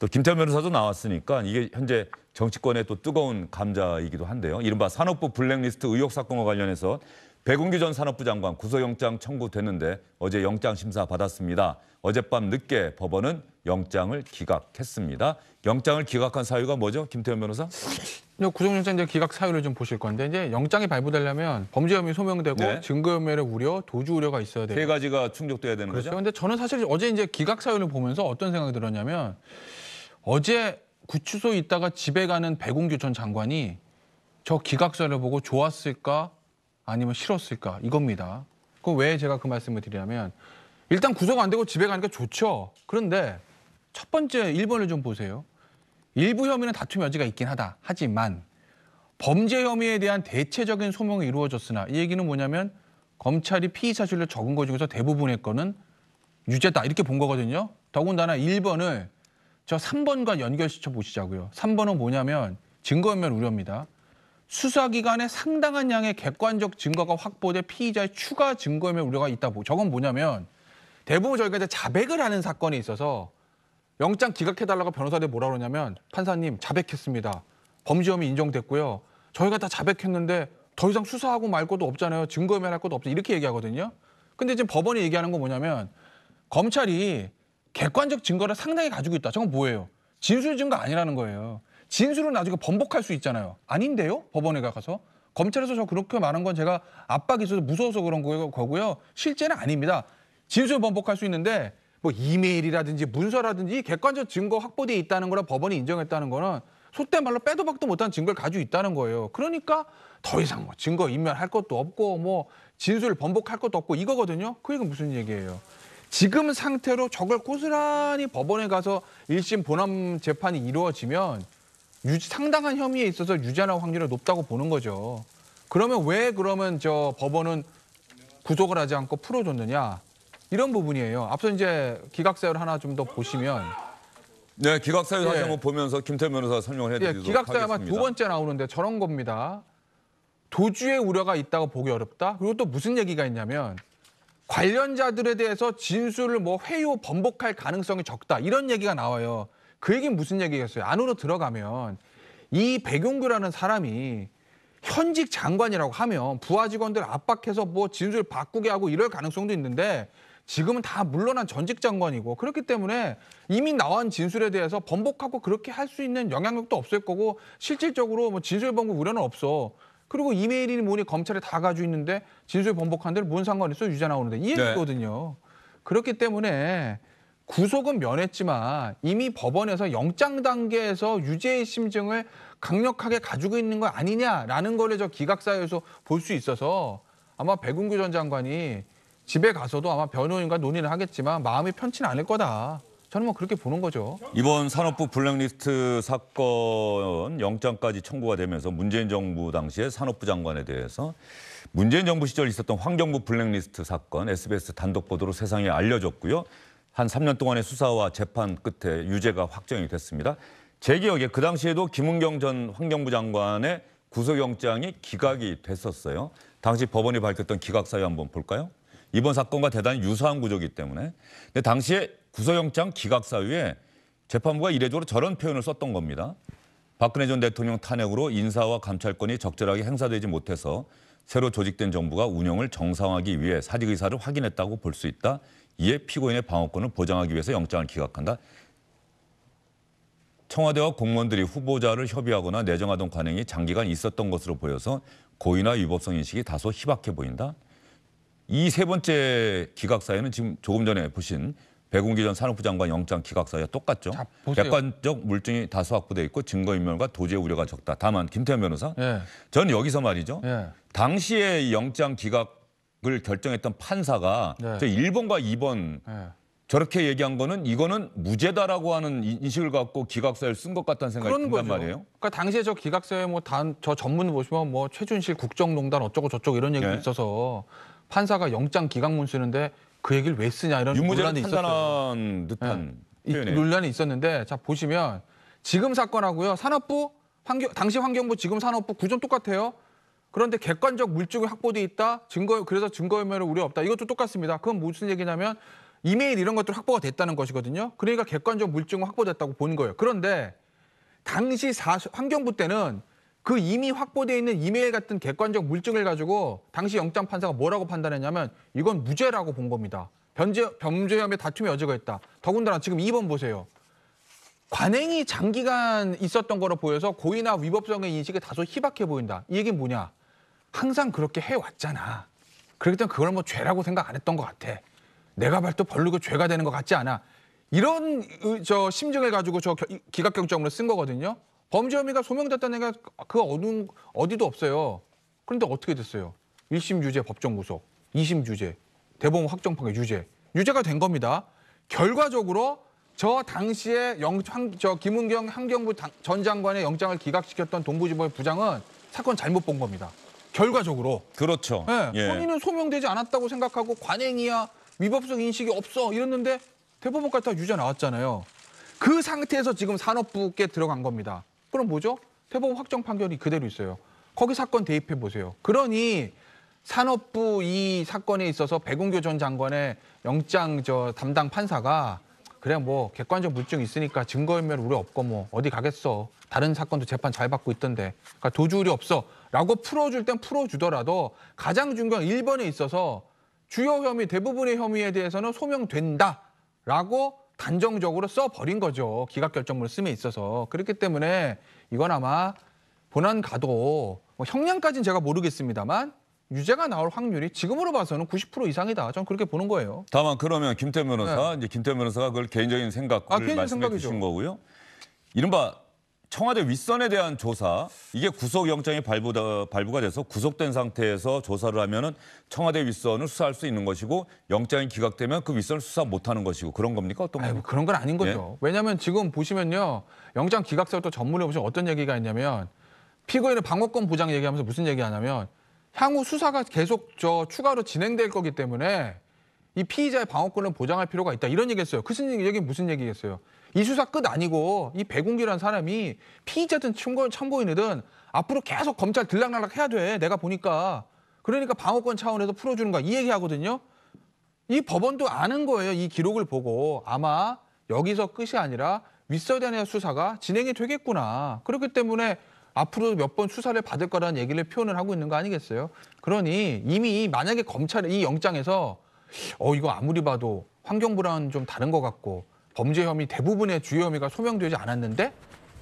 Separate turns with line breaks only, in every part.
또 김태현 변호사도 나왔으니까 이게 현재 정치권의 또 뜨거운 감자이기도 한데요. 이른바 산업부 블랙리스트 의혹 사건과 관련해서 백운규 전 산업부 장관 구속영장 청구됐는데 어제 영장 심사 받았습니다. 어젯밤 늦게 법원은 영장을 기각했습니다. 영장을 기각한 사유가 뭐죠? 김태현 변호사?
구속영장 이제 기각 사유를 좀 보실 건데 이제 영장이 발부되려면 범죄 혐의 소명되고 네. 증거혐의의 우려, 도주 우려가 있어야 돼요. 세 가지가 충족돼야 되는 그렇죠? 거죠. 그런데 저는 사실 어제 이제 기각 사유를 보면서 어떤 생각이 들었냐면 어제 구치소에 있다가 집에 가는 백운규전 장관이 저 기각서를 보고 좋았을까 아니면 싫었을까 이겁니다. 그 왜 제가 그 말씀을 드리냐면 일단 구속 안 되고 집에 가니까 좋죠. 그런데 첫 번째 1번을 좀 보세요. 일부 혐의는 다툼 여지가 있긴 하다. 하지만 범죄 혐의에 대한 대체적인 소명이 이루어졌으나 이 얘기는 뭐냐면 검찰이 피의 사실로 적은 것 중에서 대부분의 거는 유죄다 이렇게 본 거거든요. 더군다나 1번을 저 3번과 연결시켜 보시자고요. 3번은 뭐냐면 증거면 우려입니다. 수사기관에 상당한 양의 객관적 증거가 확보돼 피의자의 추가 증거면 우려가 있다고. 저건 뭐냐면 대부분 저희가 이제 자백을 하는 사건에 있어서 영장 기각해달라고 변호사들이 뭐라 그러냐면 판사님 자백했습니다. 범죄 혐의 인정됐고요. 저희가 다 자백했는데 더 이상 수사하고 말 것도 없잖아요. 증거면할 것도 없죠. 이렇게 얘기하거든요. 근데 지금 법원이 얘기하는 건 뭐냐면 검찰이 객관적 증거를 상당히 가지고 있다. 저건 뭐예요? 진술 증거 아니라는 거예요. 진술은 나중에 번복할 수 있잖아요. 아닌데요? 법원에 가서. 검찰에서 저 그렇게 말한 건 제가 압박이 있어서 무서워서 그런 거고요. 실제는 아닙니다. 진술 번복할 수 있는데 뭐 이메일이라든지 문서라든지 객관적 증거 확보돼 있다는 거라 법원이 인정했다는 거는 속된 말로 빼도 박도 못한 증거를 가지고 있다는 거예요. 그러니까 더 이상 뭐 증거 인멸할 것도 없고 뭐 진술 번복할 것도 없고 이거거든요. 그게 무슨 얘기예요. 지금 상태로 저걸 고스란히 법원에 가서 1심 본안 재판이 이루어지면 유지, 상당한 혐의에 있어서 유죄나 확률이 높다고 보는 거죠. 그러면 왜 그러면 저 법원은 구속을 하지 않고 풀어줬느냐 이런 부분이에요. 앞서 이제 기각사유를 하나 좀 더 보시면 네, 기각사유 다시 예. 한번
보면서 김태현 변호사 설명을 예, 해드리도록 예, 기각사유가 두 번째
나오는데 저런 겁니다. 도주의 우려가 있다고 보기 어렵다. 그리고 또 무슨 얘기가 있냐면 관련자들에 대해서 진술을 뭐 회유 번복할 가능성이 적다 이런 얘기가 나와요. 그 얘기는 무슨 얘기겠어요? 안으로 들어가면 이 백용규라는 사람이 현직 장관이라고 하면 부하 직원들 압박해서 뭐 진술 바꾸게 하고 이럴 가능성도 있는데 지금은 다 물러난 전직 장관이고 그렇기 때문에 이미 나온 진술에 대해서 번복하고 그렇게 할 수 있는 영향력도 없을 거고 실질적으로 뭐 진술 번복 우려는 없어. 그리고 이메일이니 뭐니 검찰에 다 가지고 있는데 진술 번복한 데는 뭔 상관이 있어 유죄 나오는데 이얘했거든요 네. 그렇기 때문에 구속은 면했지만 이미 법원에서 영장 단계에서 유죄의 심증을 강력하게 가지고 있는 거 아니냐라는 거를 저 기각사유에서 볼 수 있어서 아마 백운규 전 장관이 집에 가서도 아마 변호인과 논의를 하겠지만 마음이 편치는 않을 거다. 저는 뭐 그렇게 보는 거죠.
이번 산업부 블랙리스트 사건 영장까지 청구가 되면서 문재인 정부 당시에 산업부 장관에 대해서 문재인 정부 시절 있었던 환경부 블랙리스트 사건 SBS 단독 보도로 세상에 알려졌고요. 한 3년 동안의 수사와 재판 끝에 유죄가 확정이 됐습니다. 제 기억에 그 당시에도 김은경 전 환경부 장관의 구속영장이 기각이 됐었어요. 당시 법원이 밝혔던 기각 사유 한번 볼까요? 이번 사건과 대단히 유사한 구조이기 때문에. 근데 당시에 구속영장 기각 사유에 재판부가 이례적으로 저런 표현을 썼던 겁니다. 박근혜 전 대통령 탄핵으로 인사와 감찰권이 적절하게 행사되지 못해서 새로 조직된 정부가 운영을 정상화하기 위해 사직 의사를 확인했다고 볼 수 있다. 이에 피고인의 방어권을 보장하기 위해서 영장을 기각한다. 청와대와 공무원들이 후보자를 협의하거나 내정하던 관행이 장기간 있었던 것으로 보여서 고의나 위법성 인식이 다소 희박해 보인다. 이 세 번째 기각 사유는 지금 조금 전에 보신 백운기 전 산업부 장관 영장 기각사유와 똑같죠. 자, 객관적 물증이 다수 확보돼 있고 증거인멸과 도제 우려가 적다. 다만 김태현 변호사, 예. 저 여기서 말이죠. 예. 당시에 영장 기각을 결정했던 판사가 예. 저 1번과 2번 예. 저렇게 얘기한 거는 이거는 무죄다라고 하는 인식을
갖고 기각서를
쓴 것 같다는 생각이 든단 거죠. 말이에요.
그러니까 당시에 저 기각서에 뭐 단 저 전문 보시면 뭐 최준실 국정농단 어쩌고 저쩌고 이런 얘기도 예. 있어서 판사가 영장 기각문 쓰는데 그 얘기를 왜 쓰냐 이런 논란이 있었어 예. 듯한 이표현에 논란이 있었는데 자 보시면 지금 사건하고요 산업부 환경 당시 환경부 지금 산업부 구조 는 똑같아요. 그런데 객관적 물증이 확보돼 있다. 증거 그래서 증거인멸의 우려 없다. 이것도 똑같습니다. 그건 무슨 얘기냐면 이메일 이런 것들 확보가 됐다는 것이거든요. 그러니까 객관적 물증은 확보됐다고 본 거예요. 그런데 당시 사- 환경부 때는 그 이미 확보되어 있는 이메일 같은 객관적 물증을 가지고 당시 영장 판사가 뭐라고 판단했냐면 이건 무죄라고 본 겁니다. 변제, 범죄 혐의 다툼의 여지가 있다. 더군다나 지금 2번 보세요. 관행이 장기간 있었던 거로 보여서 고의나 위법성의 인식이 다소 희박해 보인다. 이 얘기는 뭐냐? 항상 그렇게 해왔잖아. 그렇기 때문에 그걸 뭐 죄라고 생각 안 했던 것 같아. 내가 발도 벌로고 죄가 되는 것 같지 않아. 이런 저 심증을 가지고 저 기각경정으로 쓴 거거든요. 범죄 혐의가 소명됐다는 얘기가 그 어느, 어디도 없어요. 그런데 어떻게 됐어요? 1심 유죄 법정 구속, 2심 유죄, 대법원 확정 판결 유죄. 유죄가 된 겁니다. 결과적으로 저 당시에 영, 황, 저 김은경 한경부 당, 전 장관의 영장을 기각시켰던 동부지법의 부장은 사건 잘못 본 겁니다. 결과적으로. 그렇죠. 네, 예. 본인은 예. 소명되지 않았다고 생각하고 관행이야 위법성 인식이 없어 이랬는데 대법원까지 다 유죄 나왔잖아요. 그 상태에서 지금 산업부께 들어간 겁니다. 그럼 뭐죠? 대법원 확정 판결이 그대로 있어요. 거기 사건 대입해 보세요. 그러니 산업부 이 사건에 있어서 백운교 전 장관의 영장 저 담당 판사가 그래 뭐 객관적 물증 있으니까 증거인멸 우려 없고 뭐 어디 가겠어 다른 사건도 재판 잘 받고 있던데 그러니까 도주 우려 없어라고 풀어줄 땐 풀어주더라도 가장 중요한 1번에 있어서 주요 혐의 대부분의 혐의에 대해서는 소명된다라고 단정적으로 써버린 거죠. 기각 결정문을 씀에 있어서. 그렇기 때문에 이건 아마 본안 가도 뭐 형량까지는 제가 모르겠습니다만 유죄가 나올 확률이 지금으로 봐서는 90% 이상이다. 저는 그렇게 보는 거예요.
다만 그러면 김태 변호사, 네. 이제 김태 변호사가 그걸 개인적인 생각을 아, 말씀해 주신 거고요. 이른바 청와대 윗선에 대한 조사 이게 구속영장이 발부다, 발부가 돼서 구속된 상태에서 조사를 하면은 청와대 윗선을 수사할 수 있는 것이고 영장이 기각되면 그 윗선을 수사 못하는 것이고 그런 겁니까
어떤 아유, 그런 건 아닌 거죠. 예? 왜냐하면 지금 보시면요 영장 기각서를또 전문에 보시면 어떤 얘기가 있냐면 피고인의 방어권 보장 얘기하면서 무슨 얘기하냐면 향후 수사가 계속 저 추가로 진행될 거기 때문에 이 피의자의 방어권을 보장할 필요가 있다 이런 얘기했어요. 그 얘기 무슨 얘기겠어요? 이 수사 끝 아니고 이백운기란 사람이 피의자든 참고, 인이든 앞으로 계속 검찰 들락날락 해야 돼. 내가 보니까. 그러니까 방어권 차원에서 풀어주는 거야. 이 얘기하거든요. 이 법원도 아는 거예요. 이 기록을 보고 아마 여기서 끝이 아니라 윗서단의 수사가 진행이 되겠구나. 그렇기 때문에 앞으로 몇 번 수사를 받을 거라는 얘기를 표현을 하고 있는 거 아니겠어요? 그러니 이미 만약에 검찰이 이 영장에서 어 이거 아무리 봐도 환경부랑 좀 다른 것 같고 범죄 혐의 대부분의 주요 혐의가 소명되지 않았는데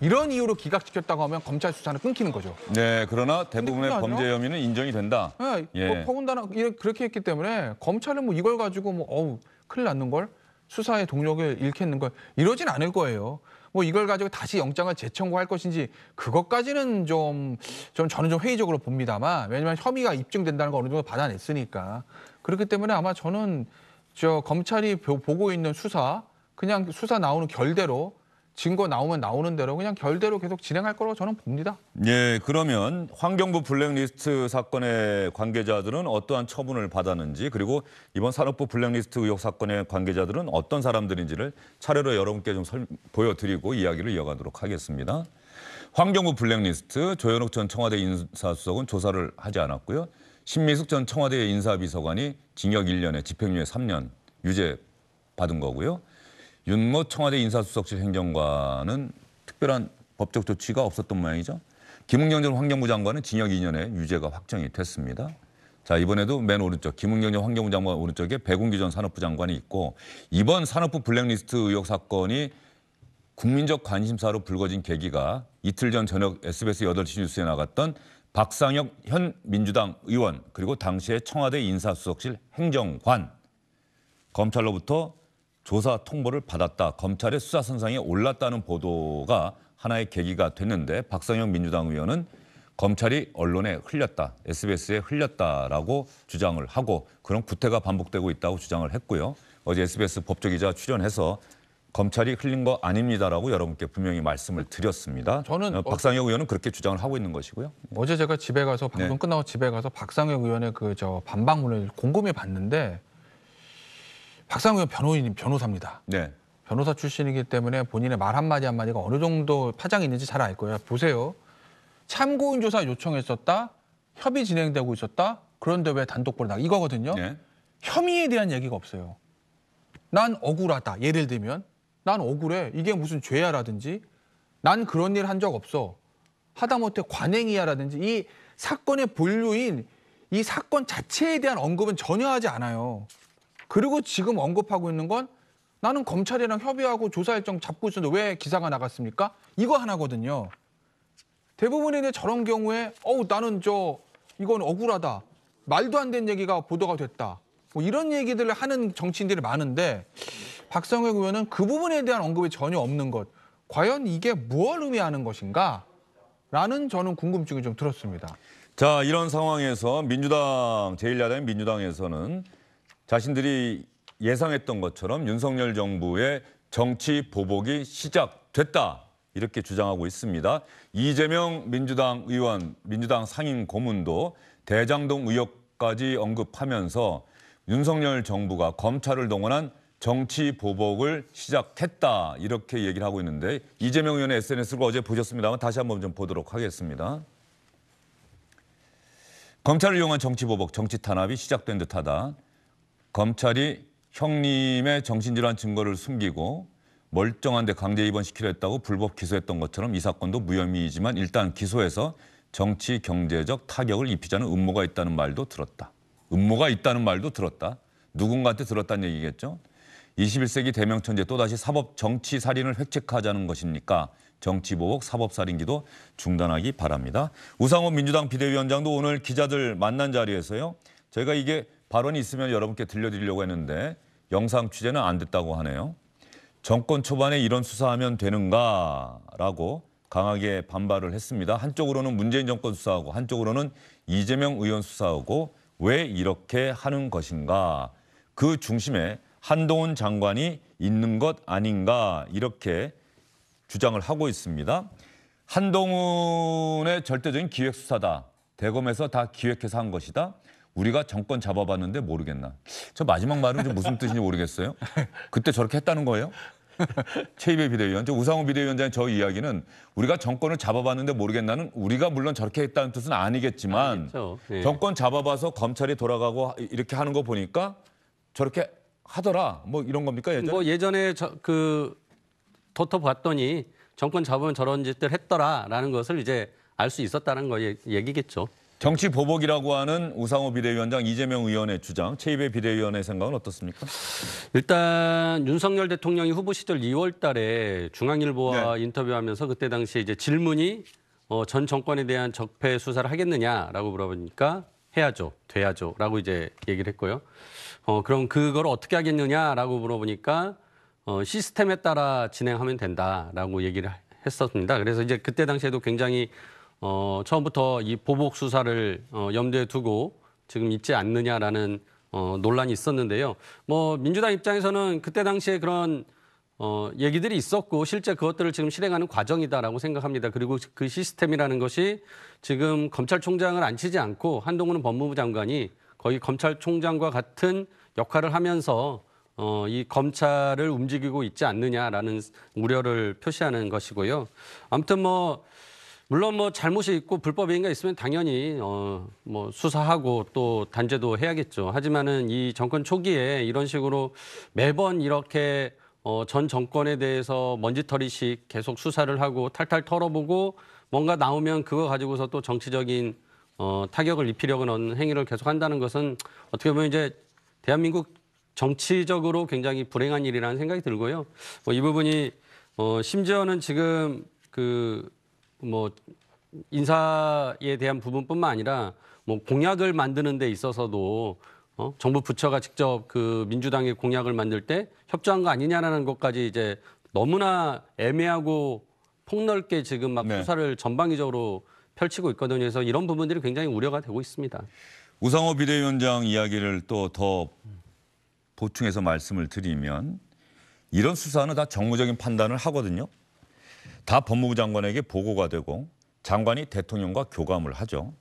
이런 이유로 기각시켰다고 하면 검찰 수사는 끊기는 거죠.
네, 그러나 대부분의 범죄 혐의는 인정이 된다.
네, 예. 뭐 더군다나 그렇게 했기 때문에 검찰은 뭐 이걸 가지고 뭐 어우 큰일 났는 걸 수사의 동력을 잃겠는 걸 이러진 않을 거예요. 뭐 이걸 가지고 다시 영장을 재청구할 것인지 그것까지는 좀, 좀 저는 좀 회의적으로 봅니다만 왜냐하면 혐의가 입증된다는 걸 어느 정도 받아냈으니까 그렇기 때문에 아마 저는 저 검찰이 보고 있는 수사 그냥 수사 나오는 결대로 증거 나오면 나오는 대로 그냥 결대로 계속 진행할 거라고 저는 봅니다.
예, 그러면 환경부 블랙리스트 사건의 관계자들은 어떠한 처분을 받았는지 그리고 이번 산업부 블랙리스트 의혹 사건의 관계자들은 어떤 사람들인지를 차례로 여러분께 좀 설, 보여드리고 이야기를 이어가도록 하겠습니다. 환경부 블랙리스트 조현욱 전 청와대 인사수석은 조사를 하지 않았고요. 신미숙 전 청와대 인사비서관이 징역 1년에 집행유예 3년 유죄 받은 거고요. 윤모 청와대 인사수석실 행정관은 특별한 법적 조치가 없었던 모양이죠. 김은경 전 환경부 장관은 징역 2년에 유죄가 확정이 됐습니다. 자 이번에도 맨 오른쪽 김은경 전 환경부 장관 오른쪽에 백운규 전 산업부 장관이 있고 이번 산업부 블랙리스트 의혹 사건이 국민적 관심사로 불거진 계기가 이틀 전 저녁 SBS 8시 뉴스에 나갔던 박상혁 현 민주당 의원 그리고 당시의 청와대 인사수석실 행정관 검찰로부터 조사 통보를 받았다. 검찰의 수사 선상에 올랐다는 보도가 하나의 계기가 됐는데 박성영 민주당 의원은 검찰이 언론에 흘렸다, SBS에 흘렸다라고 주장을 하고 그런 구태가 반복되고 있다고 주장을 했고요. 어제 SBS 법조기자 출연해서 검찰이 흘린 거 아닙니다라고 여러분께 분명히 말씀을 드렸습니다. 저는 어, 어, 박상혁 의원은 그렇게 주장을 하고 있는 것이고요.
어제 제가 집에 가서 방송 네. 끝나고 집에 가서 박상혁 의원의 그 저 반박문을 곰곰이 봤는데 박상우 변호인 변호사입니다. 네. 변호사 출신이기 때문에 본인의 말 한마디 한마디가 어느 정도 파장이 있는지 잘 알 거예요. 보세요. 참고인 조사 요청했었다. 협의 진행되고 있었다. 그런데 왜 단독 보러 나 이거거든요. 네. 혐의에 대한 얘기가 없어요. 난 억울하다. 예를 들면 난 억울해. 이게 무슨 죄야라든지 난 그런 일 한 적 없어. 하다못해 관행이야라든지 이 사건의 본류인 이 사건 자체에 대한 언급은 전혀 하지 않아요. 그리고 지금 언급하고 있는 건 나는 검찰이랑 협의하고 조사 일정 잡고 있었는데 왜 기사가 나갔습니까? 이거 하나거든요. 대부분의 저런 경우에 어우 나는 저 이건 억울하다. 말도 안 되는 얘기가 보도가 됐다. 뭐 이런 얘기들을 하는 정치인들이 많은데 박성혜 의원은 그 부분에 대한 언급이 전혀 없는 것. 과연 이게 무엇을 의미하는 것인가? 라는 저는 궁금증이 좀 들었습니다. 자,
이런 상황에서 민주당, 제1야당 인 민주당에서는 자신들이 예상했던 것처럼 윤석열 정부의 정치 보복이 시작됐다. 이렇게 주장하고 있습니다. 이재명 민주당 의원, 민주당 상임 고문도 대장동 의혹까지 언급하면서 윤석열 정부가 검찰을 동원한 정치 보복을 시작했다 이렇게 얘기를 하고 있는데 이재명 의원의 SNS를 어제 보셨습니다만 다시 한번 좀 보도록 하겠습니다. 검찰을 이용한 정치 보복, 정치 탄압이 시작된 듯하다. 검찰이 형님의 정신질환 증거를 숨기고 멀쩡한데 강제 입원시키려 했다고 불법 기소했던 것처럼 이 사건도 무혐의이지만 일단 기소해서 정치 경제적 타격을 입히자는 음모가 있다는 말도 들었다. 음모가 있다는 말도 들었다. 누군가한테 들었다는 얘기겠죠. 21세기 대명천재 또다시 사법 정치 살인을 획책하자는 것입니까? 정치보복 사법살인기도 중단하기 바랍니다. 우상호 민주당 비대위원장도 오늘 기자들 만난 자리에서요. 제가 이게 발언이 있으면 여러분께 들려드리려고 했는데 영상 취재는 안 됐다고 하네요. 정권 초반에 이런 수사하면 되는가라고 강하게 반발을 했습니다. 한쪽으로는 문재인 정권 수사하고 한쪽으로는 이재명 의원 수사하고 왜 이렇게 하는 것인가. 그 중심에 한동훈 장관이 있는 것 아닌가 이렇게 주장을 하고 있습니다. 한동훈의 절대적인 기획 수사다. 대검에서 다 기획해서 한 것이다. 우리가 정권 잡아봤는데 모르겠나. 저 마지막 말은 좀 무슨 뜻인지 모르겠어요. 그때 저렇게 했다는 거예요? 최이배 비대위원, 저 우상호 비대위원장의 저 이야기는 우리가 정권을 잡아봤는데 모르겠나는 우리가 물론 저렇게 했다는 뜻은 아니겠지만 네. 정권 잡아봐서 검찰이 돌아가고 이렇게 하는 거 보니까 저렇게 하더라 뭐 이런 겁니까 예전에? 뭐
예전에 저, 그 덧터봤더니 정권 잡으면 저런 짓들 했더라라는 것을 이제 알 수 있었다는 거 얘기겠죠.
정치 보복이라고 하는 우상호 비대위원장 이재명 의원의 주장, 최입의 비대위원의 생각은 어떻습니까?
일단 윤석열 대통령이 후보 시절 2월 달에 중앙일보와 네. 인터뷰하면서 그때 당시에 이제 질문이 어, 전 정권에 대한 적폐 수사를 하겠느냐라고 물어보니까 해야죠, 돼야죠라고 이제 얘기를 했고요. 어, 그럼 그걸 어떻게 하겠느냐라고 물어보니까 어, 시스템에 따라 진행하면 된다라고 얘기를 했었습니다. 그래서 이제 그때 당시에도 굉장히 어, 처음부터 이 보복 수사를 어, 염두에 두고 지금 있지 않느냐라는 어, 논란이 있었는데요. 뭐 민주당 입장에서는 그때 당시에 그런 어, 얘기들이 있었고 실제 그것들을 지금 실행하는 과정이다라고 생각합니다. 그리고 그 시스템이라는 것이 지금 검찰총장을 앉히지 않고 한동훈 법무부 장관이 거의 검찰총장과 같은 역할을 하면서 어, 이 검찰을 움직이고 있지 않느냐라는 우려를 표시하는 것이고요. 아무튼 뭐 물론 뭐 잘못이 있고 불법행위가 있으면 당연히 어 뭐 수사하고 또 단죄도 해야겠죠. 하지만은 이 정권 초기에 이런 식으로 매번 이렇게 어 전 정권에 대해서 먼지털이식 계속 수사를 하고 탈탈 털어보고 뭔가 나오면 그거 가지고서 또 정치적인 어 타격을 입히려고 하는 행위를 계속 한다는 것은 어떻게 보면 이제 대한민국 정치적으로 굉장히 불행한 일이라는 생각이 들고요. 뭐 이 부분이 어 심지어는 지금 그뭐 인사에 대한 부분뿐만 아니라 뭐 공약을 만드는 데 있어서도 어? 정부 부처가 직접 그 민주당의 공약을 만들 때 협조한 거 아니냐라는 것까지 이제 너무나 애매하고 폭넓게 지금 막 네. 수사를 전방위적으로 펼치고 있거든요. 그래서 이런 부분들이 굉장히 우려가 되고 있습니다.
우상호 비대위원장 이야기를 또 더 보충해서 말씀을 드리면 이런 수사는 다 정무적인 판단을 하거든요. 다 법무부 장관에게 보고가 되고 장관이 대통령과 교감을 하죠.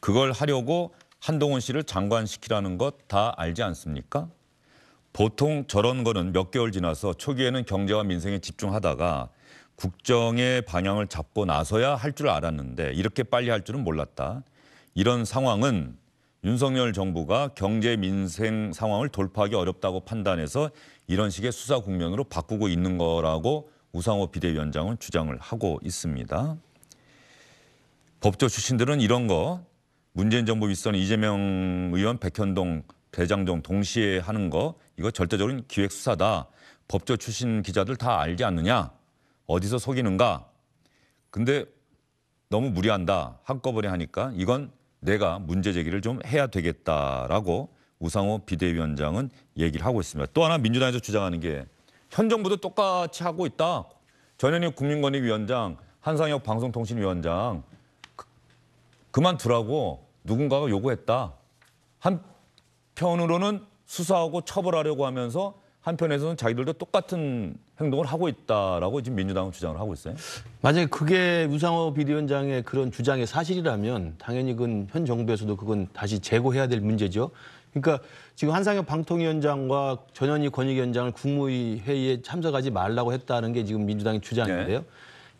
그걸 하려고 한동훈 씨를 장관시키라는 것 다 알지 않습니까? 보통 저런 거는 몇 개월 지나서 초기에는 경제와 민생에 집중하다가 국정의 방향을 잡고 나서야 할 줄 알았는데 이렇게 빨리 할 줄은 몰랐다. 이런 상황은 윤석열 정부가 경제 민생 상황을 돌파하기 어렵다고 판단해서 이런 식의 수사 국면으로 바꾸고 있는 거라고 우상호 비대위원장은 주장을 하고 있습니다. 법조 출신들은 이런 거 문재인 정부 윗선 이재명 의원 백현동 대장동 동시에 하는 거 이거 절대적인 기획 수사다. 법조 출신 기자들 다 알지 않느냐? 어디서 속이는가? 근데 너무 무리한다. 한꺼번에 하니까 이건 내가 문제 제기를 좀 해야 되겠다라고 우상호 비대위원장은 얘기를 하고 있습니다. 또 하나 민주당에서 주장하는 게현 정부도 똑같이 하고 있다. 전현희 국민권익위원장, 한상혁 방송통신위원장 그, 그만두라고 누군가가 요구했다. 한편으로는 수사하고 처벌하려고 하면서 한편에서는 자기들도 똑같은 행동을 하고 있다라고 지금 민주당은 주장을 하고 있어요.
만약에 그게 우상호 비대위원장의 그런 주장의 사실이라면 당연히 그건 현 정부에서도 그건 다시 제고해야될 문제죠. 그러니까 지금 한상혁 방통위원장과 전현희 권익위원장을 국무위 회의에 참석하지 말라고 했다는 게 지금 민주당의 주장인데요. 네.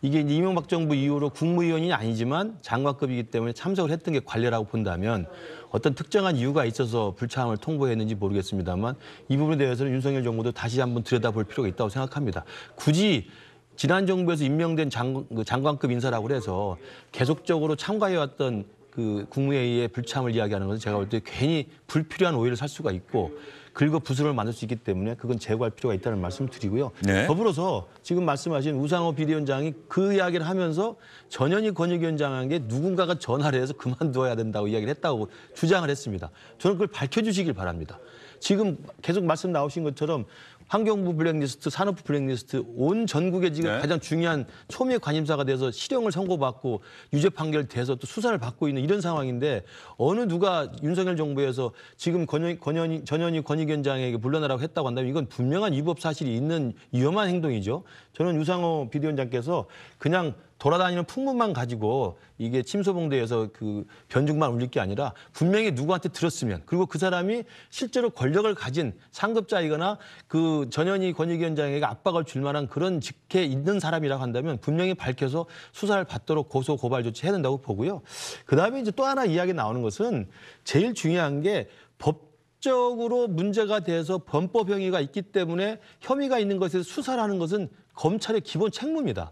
이게 이명박 정부 이후로 국무위원이 아니지만 장관급이기 때문에 참석을 했던 게 관례라고 본다면 어떤 특정한 이유가 있어서 불참을 통보했는지 모르겠습니다만 이 부분에 대해서는 윤석열 정부도 다시 한번 들여다볼 필요가 있다고 생각합니다. 굳이 지난 정부에서 임명된 장, 그 장관급 인사라고 해서 계속적으로 참가해왔던 그 국무회의의 불참을 이야기하는 것은 제가 볼 때 괜히 불필요한 오해를 살 수가 있고 그리고 부수을 만들 수 있기 때문에 그건 제거할 필요가 있다는 말씀을 드리고요. 네. 더불어서 지금 말씀하신 우상호 비대위원장이 그 이야기를 하면서 전현희 권익위원장에게 누군가가 전화를 해서 그만두어야 된다고 이야기를 했다고 주장을 했습니다. 저는 그걸 밝혀주시길 바랍니다. 지금 계속 말씀 나오신 것처럼 환경부 블랙리스트, 산업부 블랙리스트 온 전국에 지금 네. 가장 중요한 초미의 관심사가 돼서 실형을 선고받고 유죄 판결돼서 또 수사를 받고 있는 이런 상황인데 어느 누가 윤석열 정부에서 지금 권현, 권현이, 전현희 권익위원장에게 물러나라고 했다고 한다면 이건 분명한 위법 사실이 있는 위험한 행동이죠. 저는 유상호 비대위원장께서 그냥 돌아다니는 풍문만 가지고 이게 침소봉대에서 그 변죽만 울릴 게 아니라 분명히 누구한테 들었으면 그리고 그 사람이 실제로 권력을 가진 상급자이거나 그 전현희 권익위원장에게 압박을 줄 만한 그런 직계 있는 사람이라고 한다면 분명히 밝혀서 수사를 받도록 고소 고발 조치해야 된다고 보고요. 그다음에 이제 또 하나 이야기 나오는 것은 제일 중요한 게 법. 적으로 문제가 돼서 범법 행위가 있기 때문에 혐의가 있는 것에 수사를 하는 것은 검찰의 기본 책무입니다.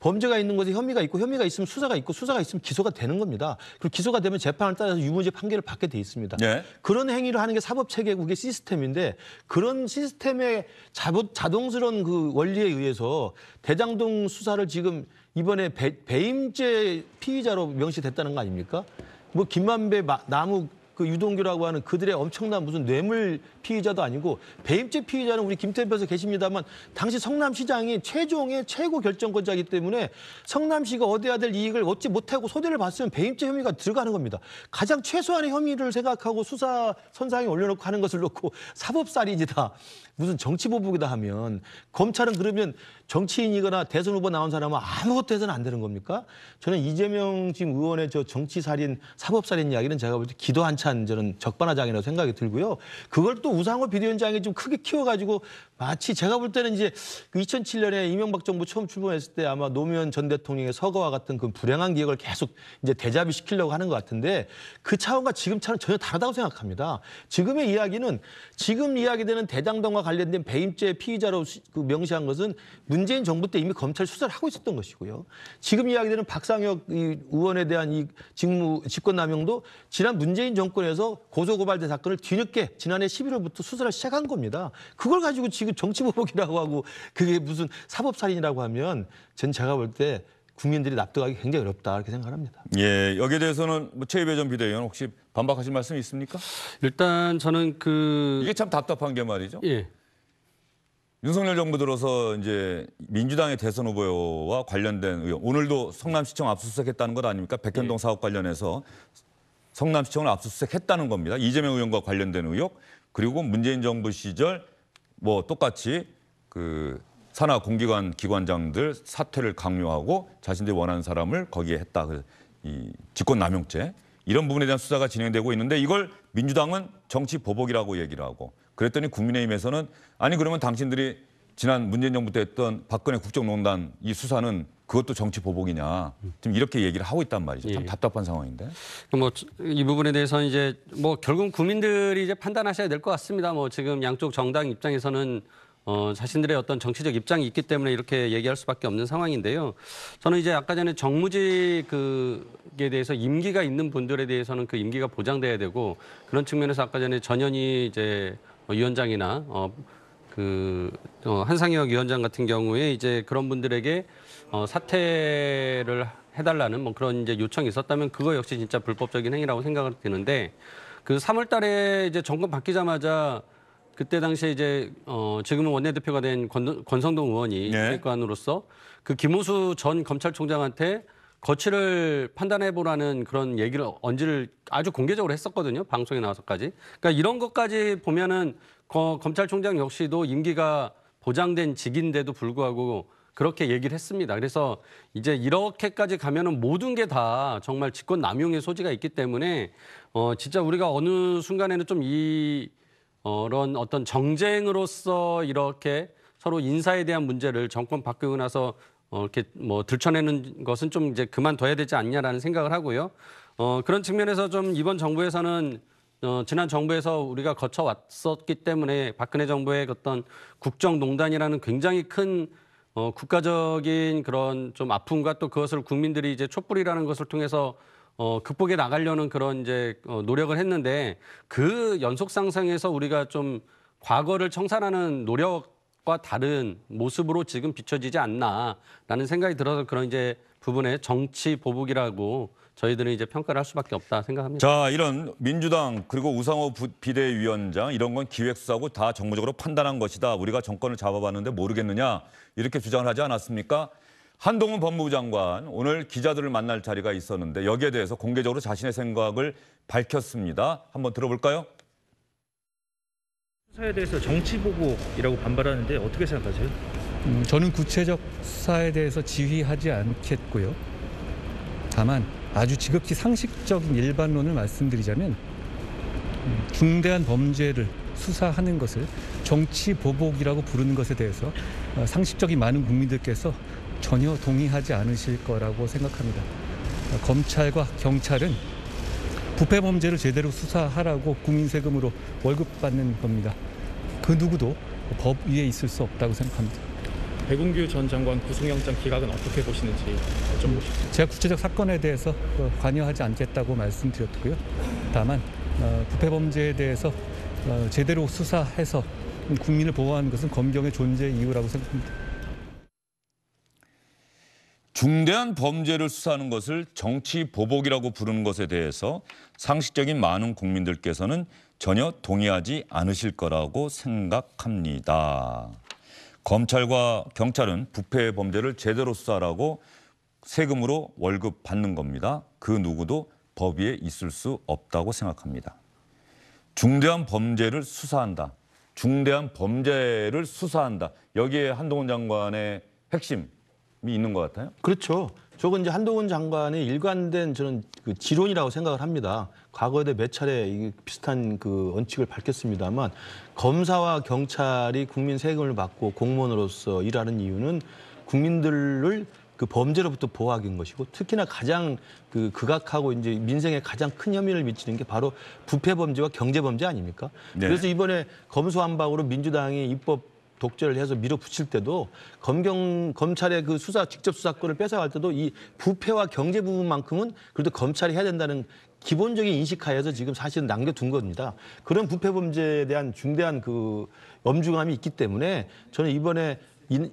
범죄가 있는 곳에 혐의가 있고 혐의가 있으면 수사가 있고 수사가 있으면 기소가 되는 겁니다. 그리고 기소가 되면 재판을 따라서 유무죄 판결을 받게 돼 있습니다. 네. 그런 행위를 하는 게 사법 체계국의 시스템인데 그런 시스템의 자부, 자동스러운 그 원리에 의해서 대장동 수사를 지금 이번에 배, 임죄 피의자로 명시됐다는 거 아닙니까? 뭐 김만배 마, 나무 그 유동규라고 하는 그들의 엄청난 무슨 뇌물 피의자도 아니고 배임죄 피의자는 우리 김태현 변호사 계십니다만 당시 성남시장이 최종의 최고 결정권자이기 때문에 성남시가 얻어야 될 이익을 얻지 못하고 소해를 봤으면 배임죄 혐의가 들어가는 겁니다. 가장 최소한의 혐의를 생각하고 수사 선상에 올려놓고 하는 것을 놓고 사법살인이다. 무슨 정치보복이다 하면 검찰은 그러면 정치인이거나 대선 후보 나온 사람은 아무것도 해서는 안 되는 겁니까? 저는 이재명 지금 의원의 저 정치살인, 사법살인 이야기는 제가 볼 때 기도 한찬 저는 적반하장이라고 생각이 들고요. 그걸 또 우상호 비대위원장이 좀 크게 키워가지고 마치 제가 볼 때는 이제 2007년에 그 이명박 정부 처음 출범했을 때 아마 노무현 전 대통령의 서거와 같은 그 불행한 기억을 계속 이제 대자비 시키려고 하는 것 같은데 그 차원과 지금 차는 전혀 다르다고 생각합니다. 지금의 이야기는 지금 이야기되는 대장동과 관련된 배임죄 피의자로 그 명시한 것은 문재인 정부 때 이미 검찰 수사를 하고 있었던 것이고요. 지금 이야기되는 박상혁 의원에 대한 이 직무 직권남용도 지난 문재인 정권에서 고소고발된 사건을 뒤늦게 지난해 11월부터 때부터 수사를 시작한 겁니다. 그걸 가지고 지금 정치보복이라고 하고 그게 무슨 사법살인이라고 하면 전 제가 볼
때 국민들이 납득하기 굉장히 어렵다 이렇게 생각합니다.
예, 여기에
대해서는 뭐 최희배 전 비대위원 혹시 반박하실 말씀 있습니까?
일단 저는 그 이게 참 답답한 게 말이죠. 예.
윤석열 정부 들어서 이제 민주당의 대선 후보와 관련된 의혹 오늘도 성남시청 압수수색했다는 것 아닙니까? 백현동 예. 사업 관련해서 성남시청을 압수수색했다는 겁니다. 이재명 의원과 관련된 의혹 그리고 문재인 정부 시절 뭐 똑같이 그 산하 공기관 기관장들 사퇴를 강요하고 자신들이 원하는 사람을 거기에 했다. 그 이 직권남용죄 이런 부분에 대한 수사가 진행되고 있는데 이걸 민주당은 정치 보복이라고 얘기를 하고 그랬더니 국민의힘에서는 아니 그러면 당신들이 지난 문재인 정부 때 했던 박근혜 국정농단 이 수사는 그것도 정치 보복이냐 지금 이렇게 얘기를 하고 있단 말이죠. 참 예. 답답한 상황인데.
뭐 이 부분에 대해서는 이제 뭐 결국 국민들이 이제 판단하셔야 될 것 같습니다. 뭐 지금 양쪽 정당 입장에서는 어, 자신들의 어떤 정치적 입장이 있기 때문에 이렇게 얘기할 수밖에 없는 상황인데요. 저는 이제 아까 전에 정무직 그에 대해서 임기가 있는 분들에 대해서는 그 임기가 보장돼야 되고 그런 측면에서 아까 전에 전현희 이제 위원장이나 어, 그 어, 한상혁 위원장 같은 경우에 이제 그런 분들에게 어, 사퇴를 해달라는 뭐 그런 이제 요청이 있었다면 그거 역시 진짜 불법적인 행위라고 생각을 드는데 그 3월달에 이제 정권 바뀌자마자 그때 당시에 이제 어 지금은 원내대표가 된 권, 권성동 의원이 세관으로서 네. 그 김호수 전 검찰총장한테 거취를 판단해보라는 그런 얘기를 언지를 아주 공개적으로 했었거든요 방송에 나와서까지. 그러니까 이런 것까지 보면은 거, 검찰총장 역시도 임기가 보장된 직인데도 불구하고 그렇게 얘기를 했습니다. 그래서 이제 이렇게까지 가면은 모든 게 다 정말 직권 남용의 소지가 있기 때문에 어 진짜 우리가 어느 순간에는 좀 이 어런 어떤 정쟁으로서 이렇게 서로 인사에 대한 문제를 정권 바뀌고 나서 어 이렇게 뭐 들춰내는 것은 좀 이제 그만둬야 되지 않냐라는 생각을 하고요. 어 그런 측면에서 좀 이번 정부에서는 어, 지난 정부에서 우리가 거쳐왔었기 때문에 박근혜 정부의 어떤 국정농단이라는 굉장히 큰 어, 국가적인 그런 좀 아픔과 또 그것을 국민들이 이제 촛불이라는 것을 통해서 어, 극복해 나가려는 그런 이제 어, 노력을 했는데 그 연속 상상에서 우리가 좀 과거를 청산하는 노력 과 다른 모습으로 지금 비춰지지 않나라는 생각이 들어서 그런 이제 부분에 정치 보복이라고 저희들은 이제 평가를 할 수밖에 없다 생각합니다. 자,
이런 민주당 그리고 우상호 비대위원장 이런 건 기획수사고 다 정무적으로 판단한 것이다. 우리가 정권을 잡아봤는데 모르겠느냐 이렇게 주장을 하지 않았습니까? 한동훈 법무부 장관 오늘 기자들을 만날 자리가 있었는데 여기에 대해서 공개적으로 자신의 생각을 밝혔습니다. 한번 들어볼까요?
수사에 대해서 정치보복이라고
반발하는데 어떻게 생각하세요? 음, 저는 구체적 수사에 대해서 지휘하지 않겠고요. 다만 아주 지극히 상식적인 일반론을 말씀드리자면 음, 중대한 범죄를 수사하는 것을 정치 보복이라고 부르는 것에 대해서 어, 상식적인 많은 국민들께서 전혀 동의하지 않으실 거라고 생각합니다. 어, 검찰과 경찰은 부패 범죄를 제대로 수사하라고 국민 세금으로 월급 받는 겁니다. 그 누구도 법 위에 있을 수 없다고 생각합니다.
백운규 전 장관 구속영장 기각은 어떻게 보시는지 여쭤보십시오.
음, 제가 구체적 사건에 대해서 어, 관여하지 않겠다고 말씀드렸고요. 다만 어, 부패 범죄에 대해서 어, 제대로 수사해서 국민을 보호하는 것은 검경의 존재 이유라고 생각합니다. 중대한 범죄를 수사하는 것을 정치 보복이라고 부르는 것에 대해서 상식적인 많은 국민들께서는 전혀 동의하지 않으실 거라고 생각합니다. 검찰과 경찰은 부패 범죄를 제대로 수사라고 세금으로 월급 받는 겁니다. 그 누구도 법 위에 있을 수 없다고 생각합니다. 중대한 범죄를 수사한다. 중대한 범죄를 수사한다. 여기에 한동훈 장관의 핵심이 있는 것 같아요. 그렇죠. 저건 이제 한동훈 장관의 일관된 저는 그 지론이라고 생각을 합니다. 과거에도
몇 차례 비슷한 그 원칙을 밝혔습니다만 검사와 경찰이 국민 세금을 받고 공무원으로서 일하는 이유는 국민들을 그 범죄로부터 보호하기인 것이고 특히나 가장 그 극악하고 이제 민생에 가장 큰 혐의를 미치는 게 바로 부패 범죄와 경제 범죄 아닙니까? 네. 그래서 이번에 검수한박으로 민주당이 입법 독재를 해서 밀어붙일 때도 검경 검찰의 그 수사 직접 수사권을 뺏어갈 때도 이 부패와 경제 부분만큼은 그래도 검찰이 해야 된다는 기본적인 인식하에서 지금 사실은 남겨둔 겁니다. 그런 부패 범죄에 대한 중대한 그 엄중함이 있기 때문에 저는 이번에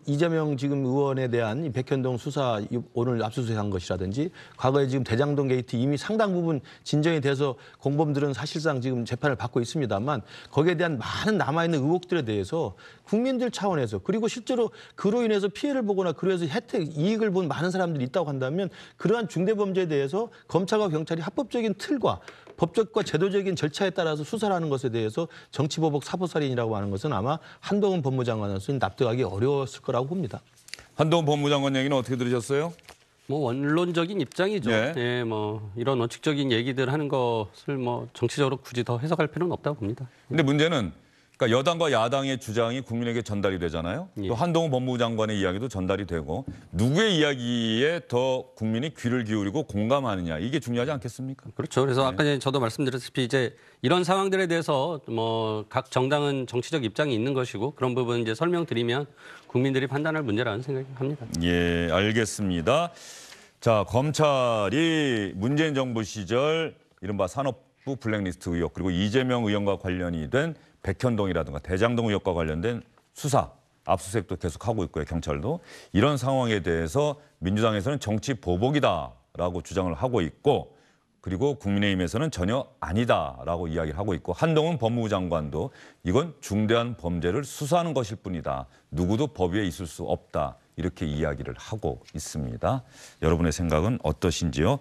이재명 지금 의원에 대한 백현동 수사 오늘 압수수색한 것이라든지 과거에 지금 대장동 게이트 이미 상당 부분 진정이 돼서 공범들은 사실상 지금 재판을 받고 있습니다만 거기에 대한 많은 남아있는 의혹들에 대해서 국민들 차원에서 그리고 실제로 그로 인해서 피해를 보거나 그로해서 혜택 이익을 본 많은 사람들이 있다고 한다면 그러한 중대범죄에 대해서 검찰과 경찰이 합법적인 틀과 법적과 제도적인 절차에 따라서 수사를 하는 것에 대해서 정치보복 사보살인이라고 하는 것은 아마 한동훈 법무장관으로서는 납득하기 어려웠을 거라고 봅니다.
한동훈 법무장관 얘기는 어떻게 들으셨어요?
뭐 원론적인 입장이죠. 예. 예. 뭐 이런 원칙적인 얘기들 하는 것을 뭐 정치적으로 굳이 더 해석할 필요는 없다고 봅니다. 근데 문제는 그러니까 여당과 야당의 주장이
국민에게 전달이 되잖아요. 예. 또 한동훈 법무부 장관의 이야기도 전달이 되고 누구의 이야기에
더 국민이 귀를 기울이고 공감하느냐 이게 중요하지 않겠습니까? 그렇죠. 그래서 네. 아까 저도 말씀드렸듯시 이제 이런 상황들에 대해서 뭐 각 정당은 정치적 입장이 있는 것이고 그런 부분 이제 설명드리면 국민들이 판단할 문제라는 생각합니다.
이 예, 알겠습니다. 자, 검찰이 문재인 정부 시절 이른바 산업 북 블랙리스트 의혹 그리고 이재명 의원과 관련이 된 백현동이라든가 대장동 의혹과 관련된 수사 압수수색도 계속하고 있고요. 경찰도 이런 상황에 대해서 민주당에서는 정치 보복이다라고 주장을 하고 있고 그리고 국민의힘에서는 전혀 아니다라고 이야기를 하고 있고 한동훈 법무부 장관도 이건 중대한 범죄를 수사하는 것일 뿐이다. 누구도 법 위에 있을 수 없다. 이렇게 이야기를 하고 있습니다. 여러분의 생각은 어떠신지요?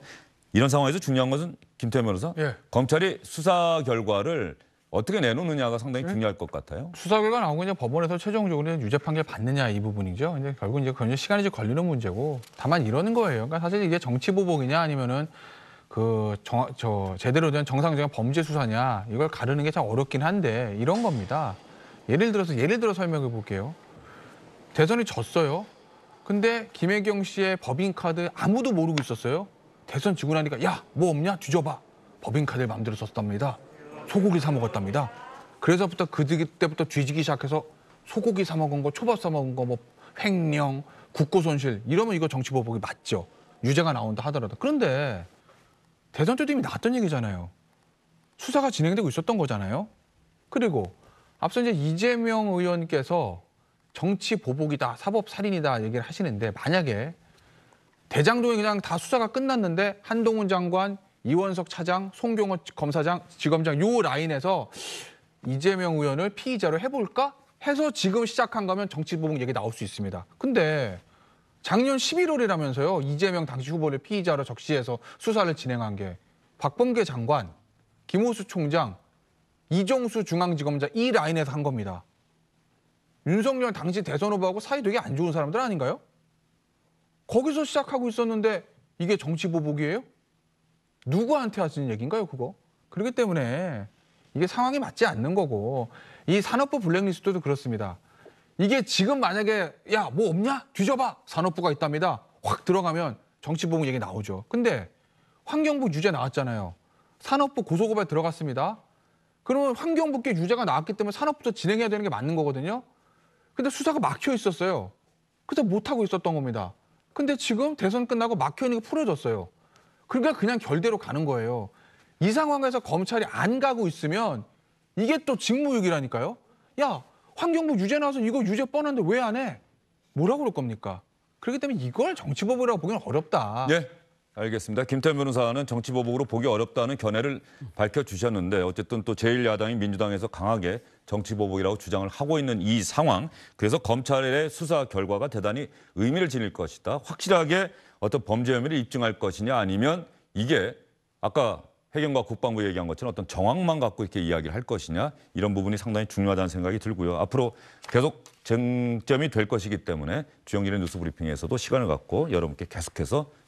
이런 상황에서 중요한 것은 김태현 변호사 예. 검찰이 수사 결과를 어떻게 내놓느냐가 상당히 네. 중요할 것 같아요.
수사 결과 나오고 이 법원에서 최종적으로 유죄 판결 받느냐 이 부분이죠. 이제 결국 이제 그 시간이 걸리는 문제고 다만 이러는 거예요. 그러니까 사실 이게 정치 보복이냐 아니면은 그 저 제대로 된 정상적인 범죄 수사냐 이걸 가르는 게 참 어렵긴 한데 이런 겁니다. 예를 들어서 예를 들어 설명해 볼게요. 대선이 졌어요. 근데 김혜경 씨의 법인 카드 아무도 모르고 있었어요. 대선 지고 나니까 야 뭐 없냐 뒤져봐 법인카드를 마음대로 썼답니다 소고기 사 먹었답니다 그래서부터 그때부터 뒤지기 시작해서 소고기 사 먹은 거 초밥 사 먹은 거 뭐 횡령 국고 손실 이러면 이거 정치 보복이 맞죠 유죄가 나온다 하더라도 그런데 대선 때도 이미 나왔던 얘기잖아요 수사가 진행되고 있었던 거잖아요 그리고 앞서 이제 이재명 의원께서 정치 보복이다 사법 살인이다 얘기를 하시는데 만약에 대장동이 그냥 다 수사가 끝났는데 한동훈 장관, 이원석 차장, 송경호 검사장, 지검장 요 라인에서 이재명 의원을 피의자로 해볼까? 해서 지금 시작한 거면 정치보복 얘기 나올 수 있습니다. 근데 작년 11월이라면서요. 이재명 당시 후보를 피의자로 적시해서 수사를 진행한 게 박범계 장관, 김호수 총장, 이종수 중앙지검장 이 라인에서 한 겁니다. 윤석열 당시 대선 후보하고 사이 되게 안 좋은 사람들 아닌가요? 거기서 시작하고 있었는데 이게 정치 보복이에요? 누구한테 하시는 얘기인가요, 그거? 그렇기 때문에 이게 상황이 맞지 않는 거고 이 산업부 블랙리스트도 그렇습니다. 이게 지금 만약에 야 뭐 없냐 뒤져봐 산업부가 있답니다. 확 들어가면 정치 보복 얘기 나오죠. 근데 환경부 유죄 나왔잖아요. 산업부 고소고발 들어갔습니다. 그러면 환경부께 유죄가 나왔기 때문에 산업부도 진행해야 되는 게 맞는 거거든요. 근데 수사가 막혀 있었어요. 그래서 못하고 있었던 겁니다. 근데 지금 대선 끝나고 막혀있는 게 풀어졌어요. 그러니까 그냥 결대로 가는 거예요. 이 상황에서 검찰이 안 가고 있으면 이게 또 직무유기라니까요. 야, 환경부 유죄 나와서 이거 유죄 뻔한데 왜 안 해? 뭐라고 그럴 겁니까? 그렇기 때문에 이걸 정치법이라고 보기는
어렵다. 예. 알겠습니다. 김태현 변호사는 정치보복으로 보기 어렵다는 견해를 밝혀주셨는데 어쨌든 또 제1야당인 민주당에서 강하게 정치보복이라고 주장을 하고 있는 이 상황 그래서 검찰의 수사 결과가 대단히 의미를 지닐 것이다. 확실하게 어떤 범죄 혐의를 입증할 것이냐 아니면 이게 아까 해경과 국방부 얘기한 것처럼 어떤 정황만 갖고 이렇게 이야기를 할 것이냐 이런 부분이 상당히 중요하다는 생각이 들고요. 앞으로 계속 쟁점이 될 것이기 때문에 주영진의 뉴스 브리핑에서도 시간을 갖고 여러분께 계속해서